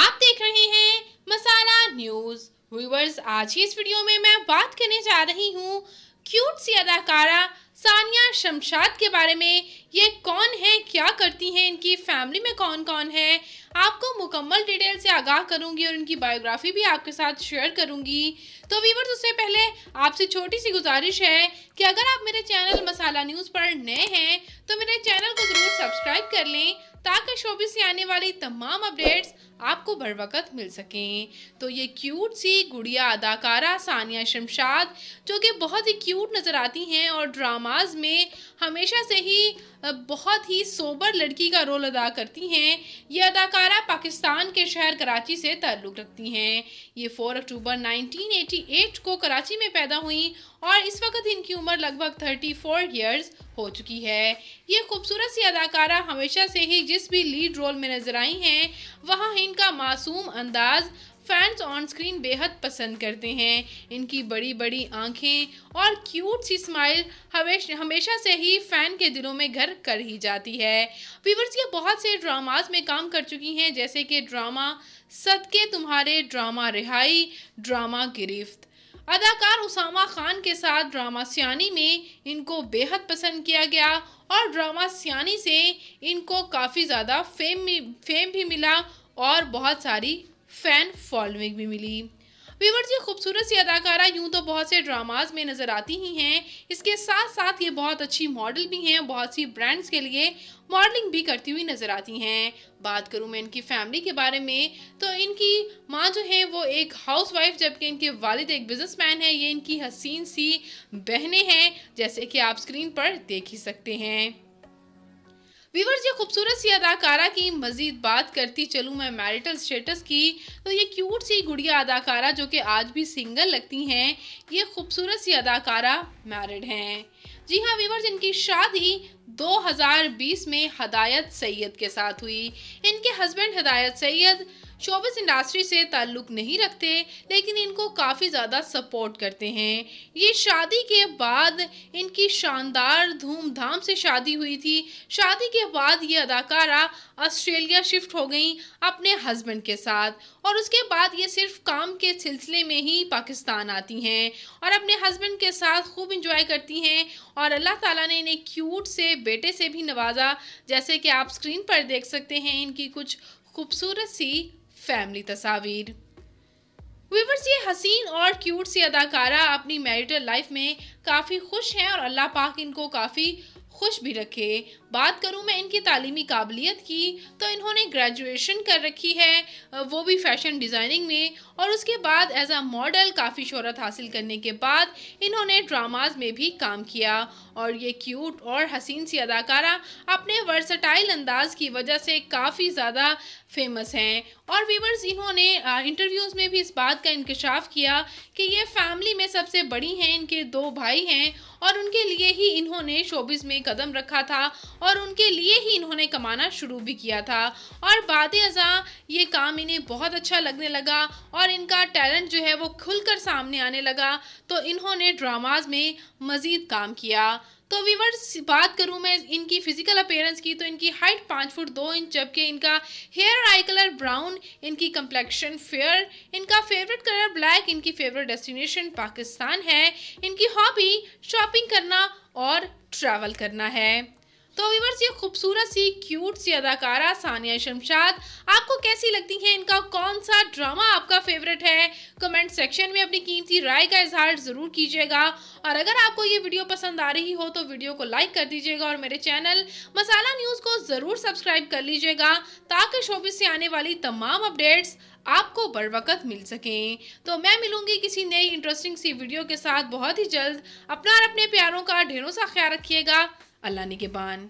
आप देख रहे हैं मसाला न्यूज व्यूवर्स आज ही इस वीडियो में मैं बात करने जा रही हूँ क्यूट सी अदाकारा सानिया शमशाद के बारे में ये कौन है क्या करती हैं इनकी फैमिली में कौन कौन है आपको मुकम्मल डिटेल से आगाह करूंगी और इनकी बायोग्राफी भी आपके साथ शेयर करूंगी तो वीवर्स उससे पहले आपसे छोटी सी गुजारिश है कि अगर आप मेरे चैनल मसाला न्यूज़ पर नए हैं तो मेरे चैनल को ज़रूर सब्सक्राइब कर लें ताकि शोबी से आने वाली तमाम अपडेट्स आपको बर वक्त मिल सकें तो ये क्यूट सी गुड़िया अदाकारा सानिया शमशाद जो कि बहुत ही क्यूट नज़र आती हैं और ड्रामाज में हमेशा से ही बहुत ही सोबर लड़की का रोल अदा करती हैं ये अदाकारा पाकिस्तान के शहर कराची से ताल्लुक़ रखती हैं ये 4 अक्टूबर 1988 को कराची में पैदा हुई और इस वक्त इनकी उम्र लगभग 34 इयर्स हो चुकी है ये खूबसूरत सी अदाकारा हमेशा से ही जिस भी लीड रोल में नजर आई हैं वहाँ इनका मासूम अंदाज फैंस ऑन स्क्रीन बेहद पसंद करते हैं इनकी बड़ी बड़ी आंखें और क्यूट सी स्माइल हमेशा से ही फ़ैन के दिलों में घर कर ही जाती है वीवर्स ये बहुत से ड्रामास में काम कर चुकी हैं जैसे कि ड्रामा सदके तुम्हारे ड्रामा रिहाई ड्रामा गिरफ्त अदाकार उसामा खान के साथ ड्रामा सियानी में इनको बेहद पसंद किया गया और ड्रामा सियानी से इनको काफ़ी ज़्यादा फेम फेम भी मिला और बहुत सारी फ़ैन फॉलोइंग भी मिली वीवर जी खूबसूरत सी अदाकारा यूं तो बहुत से ड्रामाज में नज़र आती ही हैं इसके साथ साथ ये बहुत अच्छी मॉडल भी हैं बहुत सी ब्रांड्स के लिए मॉडलिंग भी करती हुई नज़र आती हैं बात करूँ मैं इनकी फैमिली के बारे में तो इनकी माँ जो है वो एक हाउस वाइफ जबकि इनके वालिद एक बिजनेसमैन है ये इनकी हसीन सी बहनें हैं जैसे कि आप स्क्रीन पर देख ही सकते हैं वीवर्स ये खूबसूरत सी अदाकारा की मज़ीद बात करती चलूँ मैं मैरिटल स्टेटस की तो ये क्यूट सी गुड़िया अदाकारा जो कि आज भी सिंगल लगती हैं ये खूबसूरत सी अदाकारा मैरिड हैं जी हाँ वीवर्स इनकी शादी 2020 में हदायत सैयद के साथ हुई इनके हस्बैंड हदायत सैयद शोबस इंडस्ट्री से ताल्लुक़ नहीं रखते लेकिन इनको काफ़ी ज़्यादा सपोर्ट करते हैं ये शादी के बाद इनकी शानदार धूमधाम से शादी हुई थी शादी के बाद ये अदाकारा ऑस्ट्रेलिया शिफ्ट हो गई अपने हस्बैंड के साथ और उसके बाद ये सिर्फ काम के सिलसिले में ही पाकिस्तान आती हैं और अपने हस्बैंड के साथ खूब इंजॉय करती हैं और अल्लाह ताला ने इन्हें क्यूट से बेटे से भी नवाजा जैसे कि आप स्क्रीन पर देख सकते हैं इनकी कुछ खूबसूरत सी फैमिली तस्वीर वीवर्स ये हसीन और क्यूट सी अदाकारा अपनी मैरिटल लाइफ में काफ़ी खुश हैं और अल्लाह पाक इनको काफ़ी खुश भी रखे बात करूँ मैं इनकी तालीमी काबिलियत की तो इन्होंने ग्रेजुएशन कर रखी है वो भी फ़ैशन डिज़ाइनिंग में और उसके बाद एज आ मॉडल काफ़ी शहरत हासिल करने के बाद इन्होंने ड्रामाज में भी काम किया और ये क्यूट और हसीन सी अदाकारा अपने वर्सटाइल अंदाज की वजह से काफ़ी ज़्यादा फेमस हैं और व्यूवर्स इन्होंने इंटरव्यूज़ में भी इस बात का इंकशाफ किया कि ये फैमिली में सबसे बड़ी हैं इनके दो भाई हैं और उनके लिए ही इन्होंने शोबिस में कदम रखा था और उनके लिए ही इन्होंने कमाना शुरू भी किया था और बाद अजा ये काम इन्हें बहुत अच्छा लगने लगा और इनका टैलेंट जो है वो खुलकर सामने आने लगा तो इन्होंने ड्रामाज में मज़ीद काम किया तो वीवर्स बात करूँ मैं इनकी फिजिकल अपेयरेंस की तो इनकी हाइट पाँच फुट दो इंच जबकि इनका हेयर और आई कलर ब्राउन इनकी कंप्लेक्शन फेयर इनका फेवरेट कलर ब्लैक इनकी फेवरेट डेस्टिनेशन पाकिस्तान है इनकी हॉबी शॉपिंग करना और ट्रैवल करना है तो व्यूवर्स ये खूबसूरत सी क्यूट सी अदाकारा सानिया शमशाद आपको कैसी लगती हैं इनका कौन सा ड्रामा आपका फेवरेट है कमेंट सेक्शन में अपनी कीमती राय का इजहार ज़रूर कीजिएगा और अगर आपको ये वीडियो पसंद आ रही हो तो वीडियो को लाइक कर दीजिएगा और मेरे चैनल मसाला न्यूज़ को ज़रूर सब्सक्राइब कर लीजिएगा ताकि शोबिस से आने वाली तमाम अपडेट्स आपको बर वक्त मिल सकें तो मैं मिलूंगी किसी नई इंटरेस्टिंग सी वीडियो के साथ बहुत ही जल्द अपना और अपने प्यारों का ढेरों सा ख्याल रखिएगा अल्लाह बान